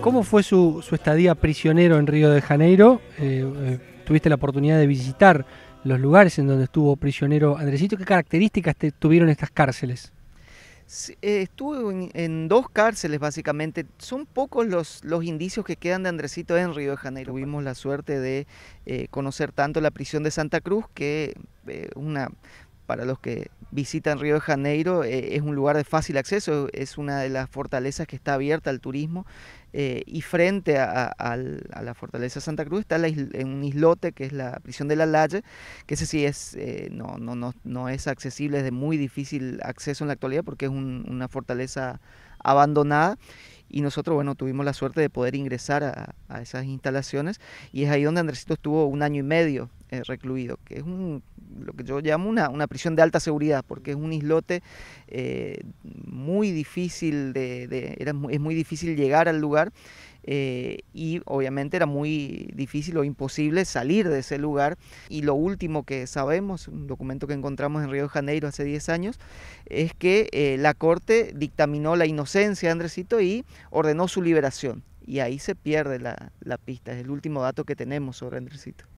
¿Cómo fue su, estadía prisionero en Río de Janeiro? Eh, eh, tuviste la oportunidad de visitar los lugares en donde estuvo prisionero Andresito. ¿Qué características tuvieron estas cárceles? Eh, estuve en, dos cárceles básicamente. Son pocos los, los indicios que quedan de Andresito en Río de Janeiro. Tuvimos la suerte de conocer tanto la prisión de Santa Cruz, que una para los que visitan Río de Janeiro, eh, es un lugar de fácil acceso, es una de las fortalezas que está abierta al turismo. Eh, y frente a, la fortaleza Santa Cruz está la un islote que es la prisión de la Lalle, que ese sí es, eh, no, no, no, es accesible, es de muy difícil acceso en la actualidad porque es una fortaleza abandonada y nosotros, bueno, tuvimos la suerte de poder ingresar a, a, esas instalaciones y es ahí donde Andresito estuvo un año y medio eh, recluido, que es un, lo que yo llamo una, una, prisión de alta seguridad, porque es un islote eh, muy difícil de, es muy difícil llegar al lugar. Eh, y obviamente era muy difícil o imposible salir de ese lugar. Y lo último que sabemos, un documento que encontramos en Río de Janeiro hace 10 años, es que la Corte dictaminó la inocencia de Andresito y ordenó su liberación. Y ahí se pierde la, la pista, es el último dato que tenemos sobre Andresito.